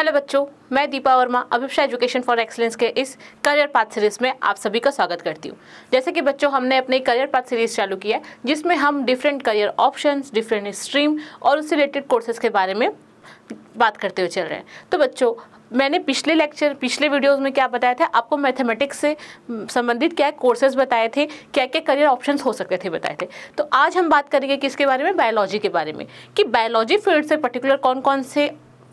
hello बच्चों मैं दीपा वर्मा अभिपा एजुकेशन फॉर एक्सलेंस के इस करियर पाथ सीरीज में आप सभी का स्वागत करती हूँ जैसे कि बच्चों हमने अपने करियर पाथ सीरीज चालू किया है जिसमें हम different career options different stream और उससे रिलेटेड कोर्सेज के बारे में बात करते हुए चल रहे हैं तो बच्चों मैंने पिछले लेक्चर पिछले वीडियोज़ में क्या बताया था आपको मैथमेटिक्स से संबंधित क्या कोर्सेज बताए थे क्या क्या करियर ऑप्शंस हो सकते थे बताए थे तो आज हम बात करेंगे किसके बारे में बायोलॉजी के बारे में कि बायोलॉजी फील्ड से पर्टिकुलर कौन कौन से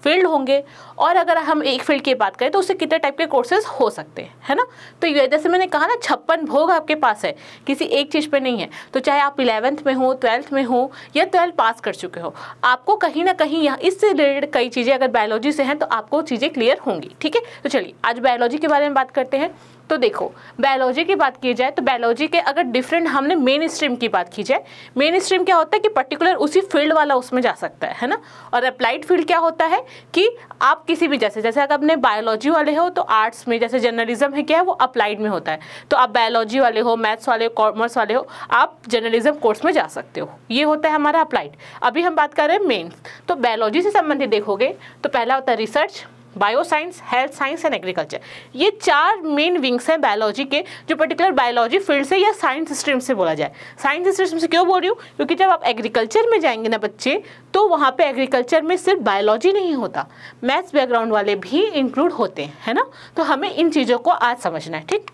फील्ड होंगे और अगर हम एक फील्ड की बात करें तो उससे कितने टाइप के कोर्सेज हो सकते हैं है ना तो ये जैसे मैंने कहा ना छप्पन भोग आपके पास है किसी एक चीज़ पे नहीं है तो चाहे आप इलेवेंथ में हो ट्वेल्थ में हो या ट्वेल्थ पास कर चुके हो आपको कहीं ना कहीं यहाँ इससे रिलेटेड कई चीज़ें अगर बायोलॉजी से हैं तो आपको चीज़ें क्लियर होंगी ठीक है तो चलिए आज बायोलॉजी के बारे में बात करते हैं तो देखो बायोलॉजी की बात की जाए तो बायोलॉजी के अगर डिफरेंट हमने मेन स्ट्रीम की बात की जाए मेन स्ट्रीम क्या होता है कि पर्टिकुलर उसी फील्ड वाला उसमें जा सकता है है ना और अप्लाइड फील्ड क्या होता है कि आप किसी भी जैसे जैसे अगर अपने बायोलॉजी वाले हो तो आर्ट्स में जैसे जर्नलिज्म है क्या है वो अप्लाइड में होता है तो आप बायोलॉजी वाले हो मैथ्स वाले हो कॉमर्स वाले हो आप जर्नलिज्म कोर्स में जा सकते हो ये होता है हमारा अप्लाइड अभी हम बात कर रहे हैं मेन्स तो बायोलॉजी से संबंधित देखोगे तो पहला होता है research bioscience health science and agriculture ये चार मेन विंग्स हैं बायोलॉजी के जो पर्टिकुलर बायोलॉजी फील्ड से या साइंस स्ट्रीम से बोला जाए साइंस स्ट्रीम से क्यों बोल रही हूँ क्योंकि जब आप एग्रीकल्चर में जाएंगे ना बच्चे तो वहाँ पर एग्रीकल्चर में सिर्फ बायोलॉजी नहीं होता मैथ्स बैकग्राउंड वाले भी इंक्लूड होते हैं है ना तो हमें इन चीज़ों को आज समझना है ठीक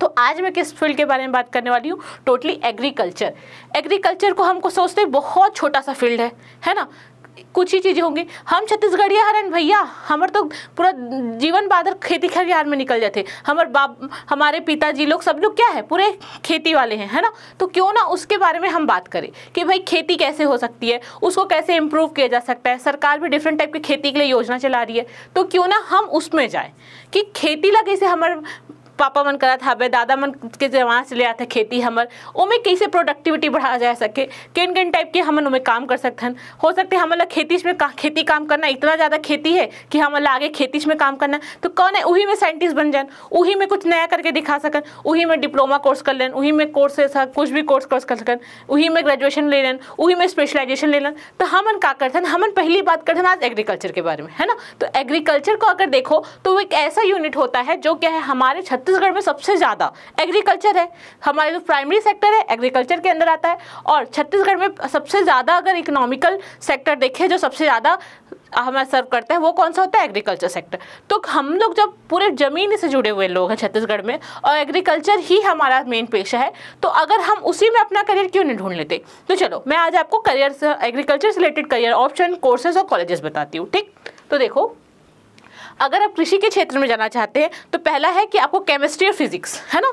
तो आज मैं किस फील्ड के बारे में बात करने वाली हूँ टोटली एग्रीकल्चर एग्रीकल्चर को हमको सोचते बहुत छोटा सा फील्ड है है ना कुछ ही चीज़ें होंगी हम छत्तीसगढ़िया हरन भैया हमार तो पूरा जीवन बादल खेती खरियार में निकल जाते हमारे बाप हमारे पिताजी लोग सब लोग क्या है पूरे खेती वाले हैं है ना तो क्यों ना उसके बारे में हम बात करें कि भाई खेती कैसे हो सकती है उसको कैसे इम्प्रूव किया जा सकता है सरकार भी डिफरेंट टाइप की खेती के लिए योजना चला रही है तो क्यों ना हम उसमें जाएँ कि खेती लगे से हमारे पापा मन करत हवे दादा मन के जवान से ले आते खेती हमार ओमे कैसे प्रोडक्टिविटी बढ़ा जा सके किन किन टाइप के हमन उमें काम कर सकथन हो सकते हमन ला खेती में का, खेती काम करना इतना ज़्यादा खेती है कि हमन ला आगे खेती में काम करना तो कौन है उही में साइंटिस्ट बन जान उही में कुछ नया करके दिखा सकन उही में डिप्लोमा कोर्स कर लेन उही में कोर्स कुछ भी कोर्स कोर्स कर सकन उही में ग्रेजुएशन ले लेन उही में स्पेशलाइजेशन ले लें तो हमन का करथन हमन पहली बात करथन आज एग्रीकल्चर के बारे में है ना तो एग्रीकल्चर को अगर देखो तो वो एक ऐसा यूनिट होता है जो क्या है हमारे छत्तीस छत्तीसगढ़ में सबसे ज़्यादा एग्रीकल्चर है हमारे जो प्राइमरी सेक्टर है एग्रीकल्चर के अंदर आता है और छत्तीसगढ़ में सबसे ज़्यादा अगर इकोनॉमिकल सेक्टर देखें जो सबसे ज़्यादा हमें सर्व करते हैं वो कौन सा होता है एग्रीकल्चर सेक्टर तो हम लोग जब पूरे ज़मीन से जुड़े हुए लोग हैं छत्तीसगढ़ में और एग्रीकल्चर ही हमारा मेन पेशा है तो अगर हम उसी में अपना करियर क्यों नहीं ढूंढ लेते तो चलो मैं आज आपको करियर एग्रीकल्चर से रिलेटेड करियर ऑप्शन कोर्सेज और कॉलेजेस बताती हूँ ठीक तो देखो अगर आप कृषि के क्षेत्र में जाना चाहते हैं तो पहला है कि आपको केमिस्ट्री और फिजिक्स है ना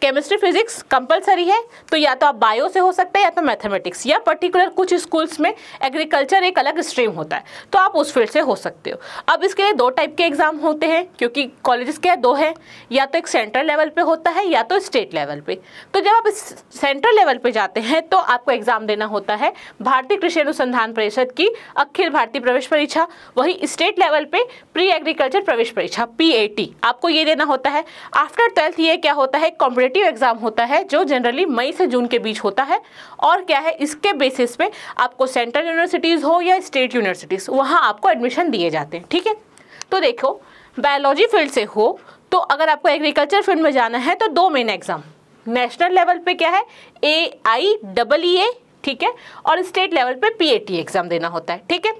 केमिस्ट्री फिजिक्स कंपलसरी है तो या तो आप बायो से हो सकते हैं या तो मैथमेटिक्स या पर्टिकुलर कुछ स्कूल्स में एग्रीकल्चर एक अलग स्ट्रीम होता है तो आप उस फील्ड से हो सकते हो अब इसके लिए दो टाइप के एग्ज़ाम होते हैं क्योंकि कॉलेजेस क्या दो हैं या तो एक सेंट्रल लेवल पर होता है या तो स्टेट लेवल पर तो जब आप सेंट्रल लेवल पर जाते हैं तो आपको एग्ज़ाम देना होता है भारतीय कृषि अनुसंधान परिषद की अखिल भारतीय प्रवेश परीक्षा वही स्टेट लेवल पर प्री एग्रीकल्चर प्रवेश परीक्षा पी आपको ये देना होता है आफ्टर ट्वेल्थ ये क्या होता है कॉम्पिटेटिव कॉम्पिटेटिव एग्जाम होता है जो जनरली मई से जून के बीच होता है और क्या है इसके बेसिस पे आपको सेंट्रल यूनिवर्सिटीज़ हो या स्टेट यूनिवर्सिटीज़ वहाँ आपको एडमिशन दिए जाते हैं ठीक है तो देखो बायोलॉजी फील्ड से हो तो अगर आपको एग्रीकल्चर फील्ड में जाना है तो दो मेन एग्ज़ाम नेशनल लेवल पे क्या है ए आई डबल ई ए ठीक है और स्टेट लेवल पे पी एग्ज़ाम देना होता है ठीक है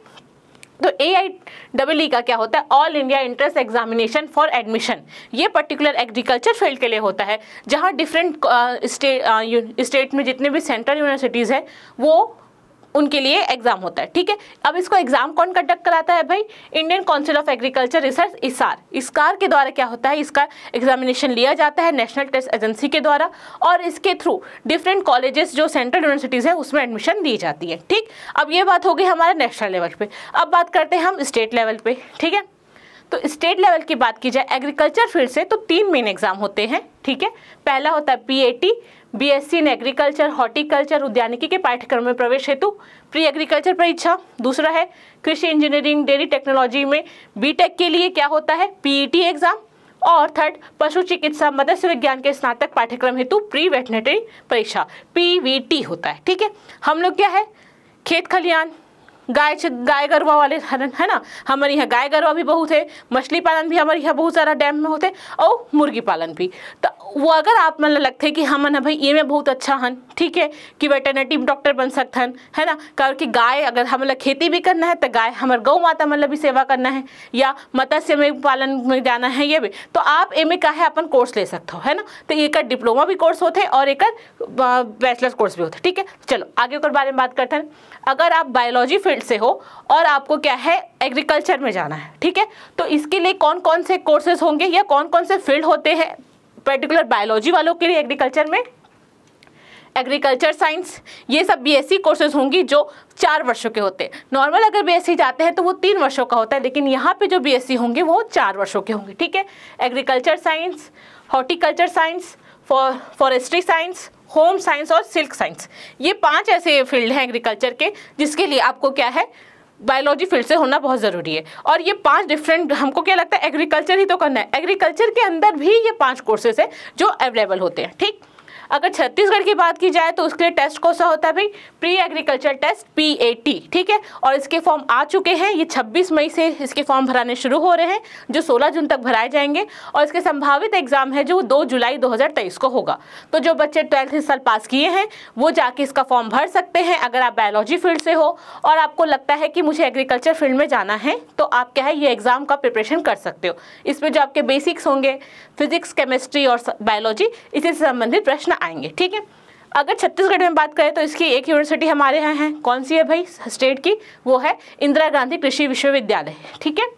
तो ए आई डबल ई का क्या होता है all India entrance examination for admission ये पर्टिकुलर एग्रीकल्चर फील्ड के लिए होता है जहाँ डिफरेंट स्टेट स्टेट में जितने भी सेंट्रल यूनिवर्सिटीज़ है वो उनके लिए एग्जाम होता है ठीक है अब इसको एग्जाम कौन कंडक्ट कराता है भाई Indian Council of Agriculture Research इसार इसकार के द्वारा क्या होता है इसका एग्जामिनेशन लिया जाता है नेशनल टेस्ट एजेंसी के द्वारा और इसके थ्रू डिफरेंट कॉलेजेस जो सेंट्रल यूनिवर्सिटीज़ हैं उसमें एडमिशन दी जाती है ठीक अब ये बात हो गई हमारे नेशनल लेवल पर अब बात करते हैं हम स्टेट लेवल पर ठीक है तो स्टेट लेवल की बात की जाए एग्रीकल्चर फील्ड से तो तीन मेन एग्जाम होते हैं ठीक है पहला होता है P BSc in agriculture horticulture उद्यानिकी के पाठ्यक्रम में प्रवेश हेतु प्री एग्रीकल्चर परीक्षा दूसरा है कृषि इंजीनियरिंग डेयरी टेक्नोलॉजी में बीटेक के लिए क्या होता है पीईटी एग्जाम e और थर्ड पशु चिकित्सा मत्स्य विज्ञान के स्नातक पाठ्यक्रम हेतु प्री वेटनरी परीक्षा टी होता है ठीक है हम लोग क्या है खेत खलिहान गाय गाय गरवा वाले हरन है ना हमारे यहाँ गाय गरवा भी बहुत है मछली पालन भी हमारे यहाँ बहुत सारा डैम में होते और मुर्गी पालन भी तो वो अगर आप मतलब लगते हैं कि हम हाँ, ना भाई ये में बहुत अच्छा हन ठीक है कि वेटरनरी डॉक्टर बन हैं है ना कारण कि गाय अगर हमला मतलब खेती भी करना है तो गाय हमारे गौ माता मतलब भी सेवा करना है या मत्स्य में पालन में जाना है ये भी तो आप एम का है अपन कोर्स ले सकते हो है ना तो एक डिप्लोमा भी कोर्स होते और एक बैचलर कोर्स भी होते ठीक है चलो आगे के बारे में बात करते हैं अगर आप बायोलॉजी फील्ड से हो और आपको क्या है एग्रीकल्चर में जाना है ठीक है तो इसके लिए कौन कौन से कोर्सेज होंगे या कौन कौन से फील्ड होते हैं पर्टिकुलर बायोलॉजी वालों के लिए एग्रीकल्चर में एग्रीकल्चर साइंस ये सब बीएससी कोर्सेज होंगी जो चार वर्षों के होते हैं नॉर्मल अगर बीएससी जाते हैं तो वो तीन वर्षों का होता है लेकिन यहाँ पे जो बीएससी होंगे वो चार वर्षों के होंगे ठीक है agriculture science horticulture science forestry science home science और सिल्क साइंस ये पांच ऐसे फील्ड हैं एग्रीकल्चर के जिसके लिए आपको क्या है बायोलॉजी फील्ड से होना बहुत ज़रूरी है और ये पांच डिफरेंट हमको क्या लगता है एग्रीकल्चर ही तो करना है एग्रीकल्चर के अंदर भी ये पांच कोर्सेज है जो अवेलेबल होते हैं ठीक अगर छत्तीसगढ़ की बात की जाए तो उसके लिए टेस्ट कौन सा होता है भाई प्री एग्रीकल्चर टेस्ट पी ठीक है और इसके फॉर्म आ चुके हैं ये छब्बीस मई से इसके फॉर्म भराने शुरू हो रहे हैं जो सोलह जून तक भराए जाएंगे और इसके संभावित एग्जाम है जो दो जुलाई दो को होगा तो जो बच्चे ट्वेल्थ इस साल पास किए हैं वो जाके इसका फॉर्म भर सकते हैं अगर आप बायोलॉजी फील्ड से हो और आपको लगता है कि मुझे एग्रीकल्चर फील्ड में जाना है तो आप क्या है ये एग्ज़ाम का प्रिपरेशन कर सकते हो इसमें जो आपके बेसिक्स होंगे फिजिक्स केमिस्ट्री और बायोलॉजी इसी से संबंधित प्रश्न में आएंगे ठीक है अगर छत्तीसगढ़ में बात करें तो इसकी एक यूनिवर्सिटी हमारे यहाँ है कौन सी है भाई स्टेट की वो है इंदिरा गांधी कृषि विश्वविद्यालय ठीक है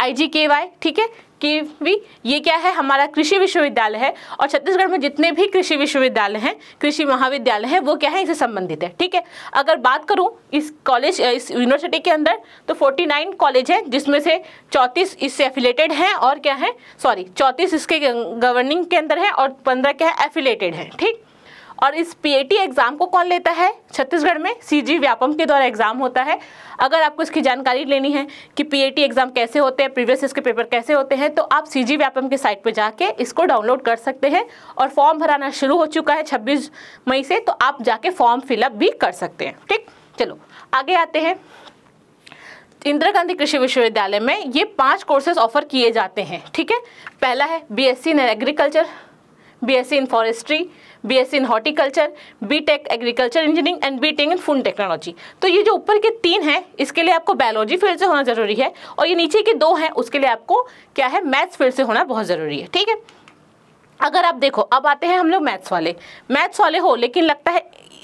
आई के वाई ठीक है कि भी ये क्या है हमारा कृषि विश्वविद्यालय है और छत्तीसगढ़ में जितने भी कृषि विश्वविद्यालय हैं कृषि महाविद्यालय है वो क्या है इससे संबंधित है ठीक है अगर बात करूँ इस कॉलेज इस यूनिवर्सिटी के अंदर तो 49 कॉलेज हैं जिसमें से चौंतीस इससे एफिलेटेड हैं और क्या है सॉरी चौंतीस इसके गवर्निंग के अंदर है और पंद्रह क्या है एफिलेटेड है ठीक और इस पीएटी एग्ज़ाम को कौन लेता है छत्तीसगढ़ में सीजी व्यापम के द्वारा एग्ज़ाम होता है अगर आपको इसकी जानकारी लेनी है कि पीएटी एग्ज़ाम कैसे होते हैं प्रीवियस इसके पेपर कैसे होते हैं तो आप सीजी व्यापम के साइट पर जाके इसको डाउनलोड कर सकते हैं और फॉर्म भराना शुरू हो चुका है छब्बीस मई से तो आप जाके फॉर्म फिलअप भी कर सकते हैं ठीक चलो आगे आते हैं इंदिरा गांधी कृषि विश्वविद्यालय में ये पांच कोर्सेज ऑफर किए जाते हैं ठीक है पहला है BSc in agriculture BSc in forestry BSc in horticulture BTech agriculture engineering and BTech in food technology तो ये जो ऊपर के तीन हैं इसके लिए आपको बायोलॉजी फील्ड से होना ज़रूरी है और ये नीचे के दो हैं उसके लिए आपको क्या है मैथ्स फील्ड से होना बहुत ज़रूरी है ठीक है अगर आप देखो अब आते हैं हम लोग मैथ्स वाले मैथ्स वाले हो लेकिन लगता है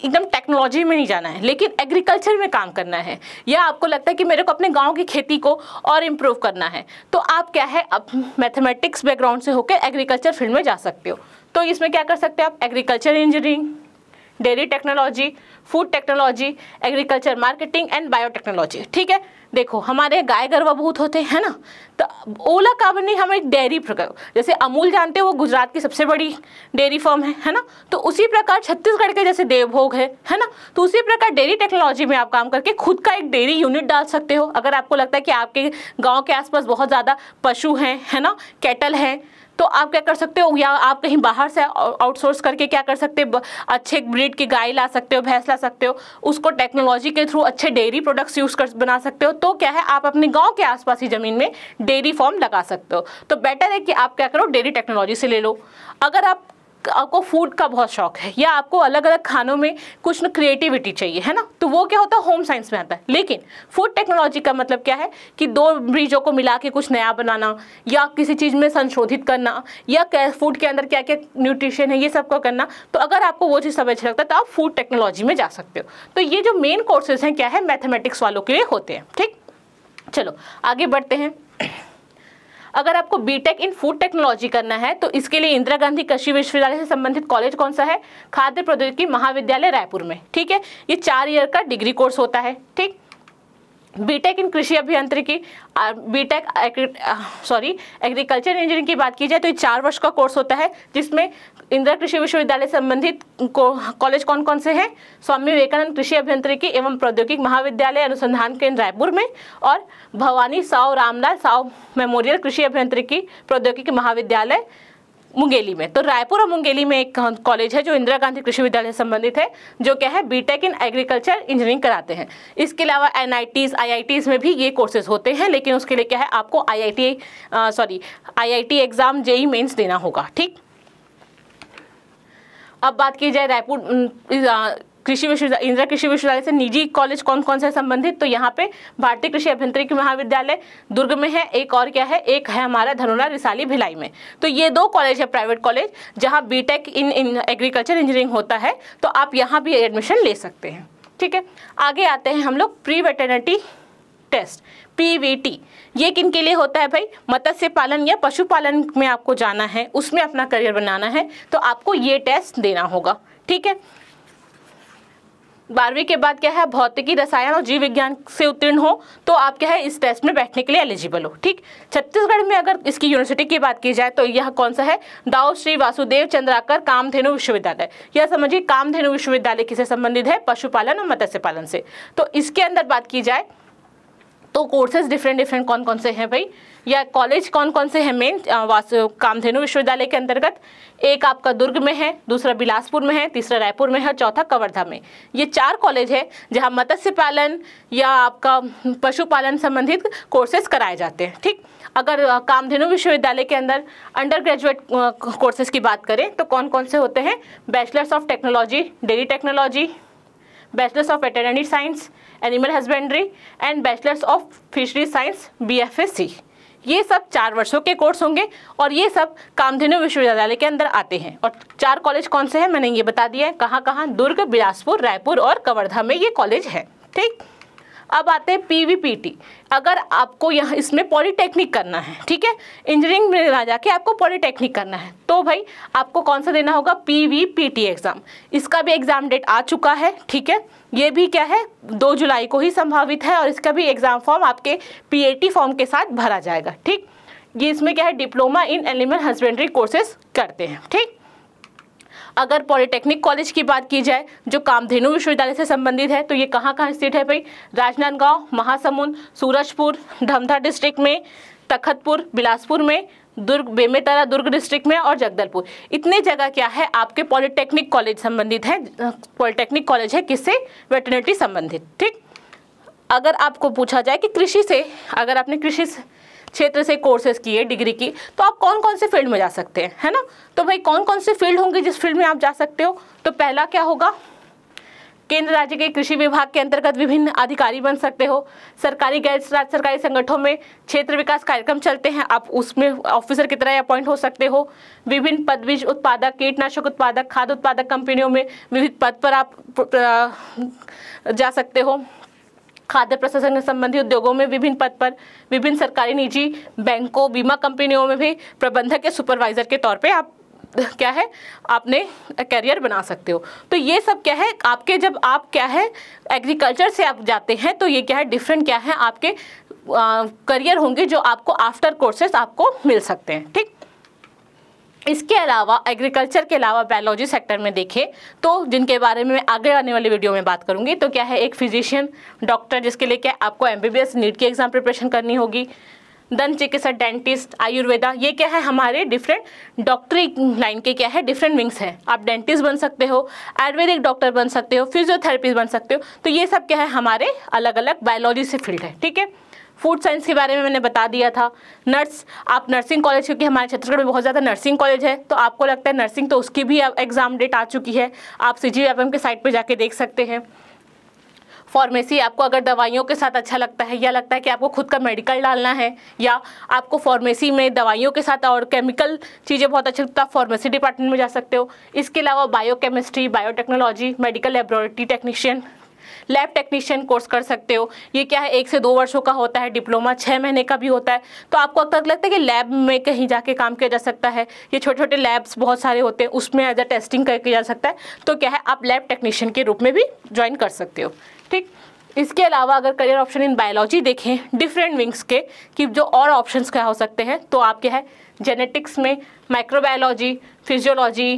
एकदम टेक्नोलॉजी में नहीं जाना है लेकिन एग्रीकल्चर में काम करना है या आपको लगता है कि मेरे को अपने गांव की खेती को और इम्प्रूव करना है तो आप क्या है अब मैथमेटिक्स बैकग्राउंड से होकर एग्रीकल्चर फील्ड में जा सकते हो तो इसमें क्या कर सकते हैं आप agriculture engineering dairy technology food technology agriculture marketing and biotechnology ठीक है देखो हमारे गाय गरवा बहुत होते हैं ना तो ओला काबनी हम एक डेयरी प्रकार जैसे अमूल जानते हो वो गुजरात की सबसे बड़ी डेयरी फॉर्म है है ना तो उसी प्रकार छत्तीसगढ़ के जैसे देवभोग है है ना तो उसी प्रकार डेयरी टेक्नोलॉजी में आप काम करके खुद का एक डेयरी यूनिट डाल सकते हो अगर आपको लगता है कि आपके गाँव के आसपास बहुत ज़्यादा पशु हैं है ना कैटल हैं तो आप क्या कर सकते हो या आप कहीं बाहर से आउटसोर्स करके क्या कर सकते हो अच्छे ब्रीड की गाय ला सकते हो भैंस ला सकते हो उसको टेक्नोलॉजी के थ्रू अच्छे डेयरी प्रोडक्ट्स यूज़ कर बना सकते हो तो क्या है आप अपने गाँव के आसपास ही ज़मीन में डेयरी फॉर्म लगा सकते हो तो बेटर है कि आप क्या करो डेयरी टेक्नोलॉजी से ले लो अगर आप आपको फूड का बहुत शौक है या आपको अलग अलग खानों में कुछ ना क्रिएटिविटी चाहिए है ना तो वो क्या होता है होम साइंस में आता है लेकिन फूड टेक्नोलॉजी का मतलब क्या है कि दो ब्रीजों को मिला के कुछ नया बनाना या किसी चीज़ में संशोधित करना या फूड के अंदर क्या क्या न्यूट्रिशन है ये सब का करना तो अगर आपको वो चीज़ समझ लगता है तो आप फूड टेक्नोलॉजी में जा सकते हो तो ये जो मेन कोर्सेज हैं क्या है मैथमेटिक्स वालों के लिए होते हैं ठीक चलो आगे बढ़ते हैं अगर आपको बीटेक इन फूड टेक्नोलॉजी करना है तो इसके लिए इंदिरा गांधी कृषि विश्वविद्यालय से संबंधित कॉलेज कौन सा है खाद्य प्रौद्योगिकी महाविद्यालय रायपुर में ठीक है ये चार ईयर का डिग्री कोर्स होता है ठीक बीटेक इन कृषि अभियांत्रिकी बीटेक सॉरी एग्रीकल्चर इंजीनियरिंग की बात की जाए तो ये चार वर्ष का कोर्स होता है जिसमें इंदिरा कृषि विश्वविद्यालय संबंधित कॉलेज कौन कौन से हैं स्वामी विवेकानंद कृषि अभियंत्रिकी एवं प्रौद्योगिक महाविद्यालय अनुसंधान केंद्र रायपुर में और भवानी साव रामलाल साव मेमोरियल कृषि अभियंत्रिकी प्रौद्योगिकी महाविद्यालय मुंगेली में तो रायपुर और मुंगेली में एक कॉलेज है जो इंदिरा गांधी कृषि विद्यालय से संबंधित है जो क्या है बीटेक इन एग्रीकल्चर इंजीनियरिंग कराते हैं इसके अलावा एन आई में भी ये कोर्सेज होते हैं लेकिन उसके लिए क्या है आपको I sorry I exam JEE Mains देना होगा ठीक अब बात की जाए रायपुर कृषि विश्वविद्यालय इंदिरा कृषि विश्वविद्यालय से निजी कॉलेज कौन कौन से संबंधित तो यहाँ पे भारतीय कृषि अभियांत्रिकी महाविद्यालय दुर्ग में है एक और क्या है एक है हमारा धनोरा रिसाली भिलाई में तो ये दो कॉलेज है प्राइवेट कॉलेज जहाँ BTech in in agriculture engineering होता है तो आप यहाँ भी एडमिशन ले सकते हैं ठीक है आगे आते हैं हम लोग प्री वेटर्निटी टेस्ट पीवीटी ये किन के लिए होता है भाई मत्स्य पालन या पशुपालन में आपको जाना है उसमें अपना करियर बनाना है तो आपको ये टेस्ट देना होगा ठीक है बारहवीं के बाद क्या है भौतिकी रसायन और जीव विज्ञान से उत्तीर्ण हो तो आप क्या है इस टेस्ट में बैठने के लिए एलिजिबल हो ठीक छत्तीसगढ़ में अगर इसकी यूनिवर्सिटी की बात की जाए तो यह कौन सा है दाऊ श्री वासुदेव चंद्राकर कामधेनु विश्वविद्यालय यह समझिए कामधेनु विश्वविद्यालय किसे संबंधित है पशुपालन और मत्स्य पालन से तो इसके अंदर बात की जाए तो कोर्सेज डिफरेंट डिफरेंट कौन कौन से हैं भाई या कॉलेज कौन कौन से हैं मेन कामधेनु विश्वविद्यालय के अंतर्गत एक आपका दुर्ग में है दूसरा बिलासपुर में है तीसरा रायपुर में है और चौथा कवर्धा में ये चार कॉलेज है जहाँ मत्स्य पालन या आपका पशुपालन संबंधित कोर्सेज कराए जाते हैं ठीक अगर कामधेनु विश्वविद्यालय के अंदर अंडर ग्रेजुएट कोर्सेज की बात करें तो कौन कौन से होते हैं bachelors of technology dairy technology bachelors of veterinary science animal husbandry and bachelors of fishery science B F S C ये सब चार वर्षों के कोर्स होंगे और ये सब कामधेनु विश्वविद्यालय के अंदर आते हैं और चार कॉलेज कौन से हैं मैंने ये बता दिया है कहाँ कहाँ दुर्ग बिलासपुर रायपुर और कवर्धा में ये कॉलेज है ठीक अब आते हैं टी अगर आपको यहाँ इसमें पॉलीटेक्निक करना है ठीक है इंजीनियरिंग में ना जाके आपको पॉलीटेक्निक करना है तो भाई आपको कौन सा देना होगा टी एग्ज़ाम इसका भी एग्ज़ाम डेट आ चुका है ठीक है ये भी क्या है दो जुलाई को ही संभावित है और इसका भी एग्ज़ाम फॉर्म आपके टी फॉर्म के साथ भरा जाएगा ठीक ये इसमें क्या है diploma in animal husbandry courses करते हैं ठीक अगर पॉलिटेक्निक कॉलेज की बात की जाए जो कामधेनु विश्वविद्यालय से संबंधित है तो ये कहाँ कहाँ स्थित है भाई राजनांदगांव महासमुंद सूरजपुर धमधा डिस्ट्रिक्ट में तखतपुर बिलासपुर में दुर्ग बेमेतरा दुर्ग डिस्ट्रिक्ट में और जगदलपुर इतने जगह क्या है आपके पॉलिटेक्निक कॉलेज संबंधित है पॉलिटेक्निक कॉलेज है किससे वेटनरिटी संबंधित ठीक अगर आपको पूछा जाए कि कृषि से अगर आपने कृषि क्षेत्र से कोर्सेज किए डिग्री की तो आप कौन कौन से फील्ड में जा सकते हैं है ना तो भाई कौन कौन से फील्ड होंगे जिस फील्ड में आप जा सकते हो तो पहला क्या होगा केंद्र राज्य के कृषि विभाग के अंतर्गत विभिन्न अधिकारी बन सकते हो सरकारी गैर राज्य सरकारी संगठनों में क्षेत्र विकास कार्यक्रम चलते हैं आप उसमें ऑफिसर की तरह अपॉइंट हो सकते हो विभिन्न पद बीज उत्पादक कीटनाशक उत्पादक खाद उत्पादक कंपनियों में विविध पद पर आप जा सकते हो खाद्य प्रशासन संबंधी उद्योगों में विभिन्न पद पर विभिन्न सरकारी निजी बैंकों बीमा कंपनियों में भी प्रबंधक या सुपरवाइजर के तौर पर आप क्या है आपने करियर बना सकते हो तो ये सब क्या है आपके जब आप क्या है एग्रीकल्चर से आप जाते हैं तो ये क्या है डिफरेंट क्या है आपके करियर होंगे जो आपको आफ्टर कोर्सेस आपको मिल सकते हैं ठीक इसके अलावा एग्रीकल्चर के अलावा बायोलॉजी सेक्टर में देखें तो जिनके बारे में मैं आगे आने वाली वीडियो में बात करूंगी तो क्या है एक फिजिशियन डॉक्टर जिसके लिए क्या आपको एम बी नीट की एग्ज़ाम प्रिपरेशन करनी होगी दंत चिकित्सा डेंटिस्ट आयुर्वेदा ये क्या है हमारे डिफरेंट डॉक्टरी लाइन के क्या है डिफरेंट विंग्स हैं आप डेंटिस्ट बन सकते हो आयुर्वेदिक डॉक्टर बन सकते हो फिजियोथेरेपिस्ट बन सकते हो तो ये सब क्या है हमारे अलग अलग बायोलॉजी से फील्ड है ठीक है फूड साइंस के बारे में मैंने बता दिया था नर्स आप नर्सिंग कॉलेज क्योंकि हमारे छत्तीसगढ़ में बहुत ज़्यादा नर्सिंग कॉलेज है तो आपको लगता है नर्सिंग तो उसकी भी एग्ज़ाम डेट आ चुकी है आप सी जी के साइट पर जाके देख सकते हैं फार्मेसी आपको अगर दवाइयों के साथ अच्छा लगता है या लगता है कि आपको खुद का मेडिकल डालना है या आपको फार्मेसी में दवाइयों के साथ और केमिकल चीज़ें बहुत अच्छी लगता है फार्मेसी तो डिपार्टमेंट में जा सकते हो इसके अलावा biochemistry biotechnology medical laboratory technician lab technician course कर सकते हो ये क्या है एक से दो वर्षों का होता है डिप्लोमा छः महीने का भी होता है तो आपको अब तक लगता है कि लैब में कहीं जाके काम किया जा सकता है ये छोटे छोटे लैब्स बहुत सारे होते हैं उसमें एज अ टेस्टिंग करके जा सकता है तो क्या है आप लैब टेक्नीशियन के रूप में भी ज्वाइन कर सकते हो ठीक इसके अलावा अगर करियर ऑप्शन इन बायोलॉजी देखें डिफरेंट विंग्स के कि जो और ऑप्शन क्या हो सकते हैं तो आप क्या है जेनेटिक्स में microbiology physiology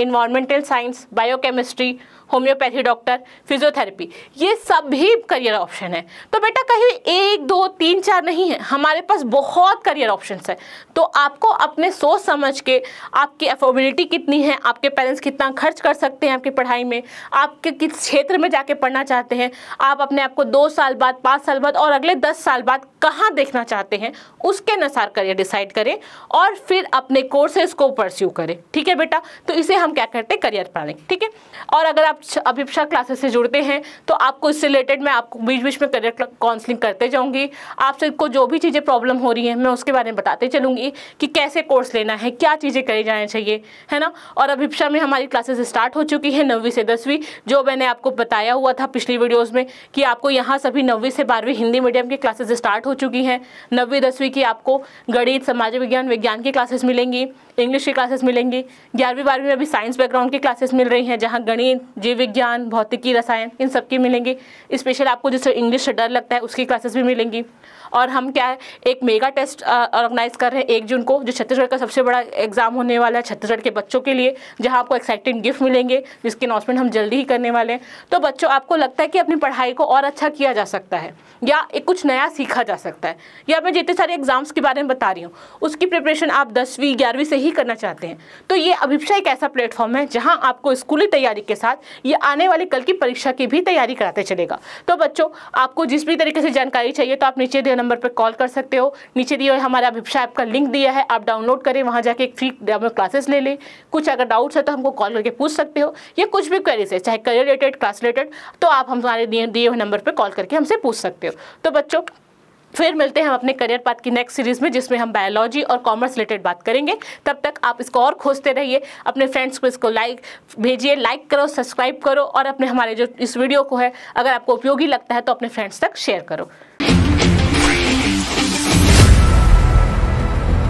environmental science biochemistry homeopathy doctor physiotherapy ये सभी करियर ऑप्शन है तो बेटा कहीं एक दो तीन चार नहीं है हमारे पास बहुत करियर ऑप्शन है तो आपको अपने सोच समझ के आपकी अफोर्डेबिलिटी कितनी है आपके पेरेंट्स कितना खर्च कर सकते हैं आपकी पढ़ाई में आपके किस क्षेत्र में जाके पढ़ना चाहते हैं आप अपने आप को दो साल बाद पाँच साल बाद और अगले दस साल बाद कहाँ देखना चाहते हैं उसके अनुसार करियर डिसाइड करें और फिर अपने कोर्सेज को परस्यू करें ठीक है बेटा तो इसे हम क्या करते हैं करियर प्लानिंग ठीक है और अगर आप आप अभिप्सा क्लासेस से जुड़ते हैं तो आपको इससे रिलेटेड मैं आपको बीच बीच में करियर काउंसलिंग करते जाऊंगी आपसे को जो भी चीज़ें प्रॉब्लम हो रही हैं मैं उसके बारे में बताते चलूंगी कि कैसे कोर्स लेना है क्या चीज़ें करी जानी चाहिए है ना और अभिप्सा में हमारी क्लासेस स्टार्ट हो चुकी है नवीं से दसवीं जो मैंने आपको बताया हुआ था पिछली वीडियोज़ में कि आपको यहाँ सभी नवीं से बारहवीं हिंदी मीडियम की क्लासेज स्टार्ट हो चुकी हैं नवीं दसवीं की आपको गणित समाज विज्ञान विज्ञान की क्लासेस मिलेंगी इंग्लिश की क्लासेस मिलेंगी ग्यारहवीं बारहवीं में अभी साइंस बैकग्राउंड की क्लासेस मिल रही हैं जहाँ गणित जीव विज्ञान भौतिकी रसायन इन सबकी मिलेंगे मिलेंगी स्पेशल आपको जिससे इंग्लिश से डर लगता है उसकी क्लासेस भी मिलेंगी और हम क्या है एक मेगा टेस्ट ऑर्गेनाइज कर रहे हैं एक जून को जो छत्तीसगढ़ का सबसे बड़ा एग्जाम होने वाला है छत्तीसगढ़ के बच्चों के लिए जहाँ आपको एक्साइटिंग गिफ्ट मिलेंगे जिसके अनाउंसमेंट हम जल्दी ही करने वाले हैं तो बच्चों आपको लगता है कि अपनी पढ़ाई को और अच्छा किया जा सकता है या एक कुछ नया सीखा जा सकता है या मैं जितने सारे एग्जाम्स के बारे में बता रही हूँ उसकी प्रिपरेशन आप दसवीं ग्यारहवीं से ही करना चाहते हैं तो ये अभिपक्षा एक ऐसा प्लेटफॉर्म है जहाँ आपको स्कूली तैयारी के साथ ये आने वाली कल की परीक्षा की भी तैयारी कराते चलेगा तो बच्चों आपको जिस भी तरीके से जानकारी चाहिए तो आप नीचे दिए नंबर पर कॉल कर सकते हो नीचे दिए हुए हमारा अभिप्सा ऐप का लिंक दिया है आप डाउनलोड करें वहाँ जाके एक फ्री क्लासेस ले लें कुछ अगर डाउट्स है तो हमको कॉल करके पूछ सकते हो या कुछ भी क्वेरीज है चाहे करियर रिलेटेड क्लास रिलेटेड तो आप हमारे दिए हुए नंबर पर कॉल करके हमसे पूछ सकते हो तो बच्चों फिर मिलते हैं हम अपने करियर पाथ की नेक्स्ट सीरीज में जिसमें हम बायोलॉजी और कॉमर्स रिलेटेड बात करेंगे तब तक आप इसको और खोजते रहिए अपने फ्रेंड्स को इसको लाइक भेजिए लाइक करो सब्सक्राइब करो और अपने हमारे जो इस वीडियो को है अगर आपको उपयोगी लगता है तो अपने फ्रेंड्स तक शेयर करो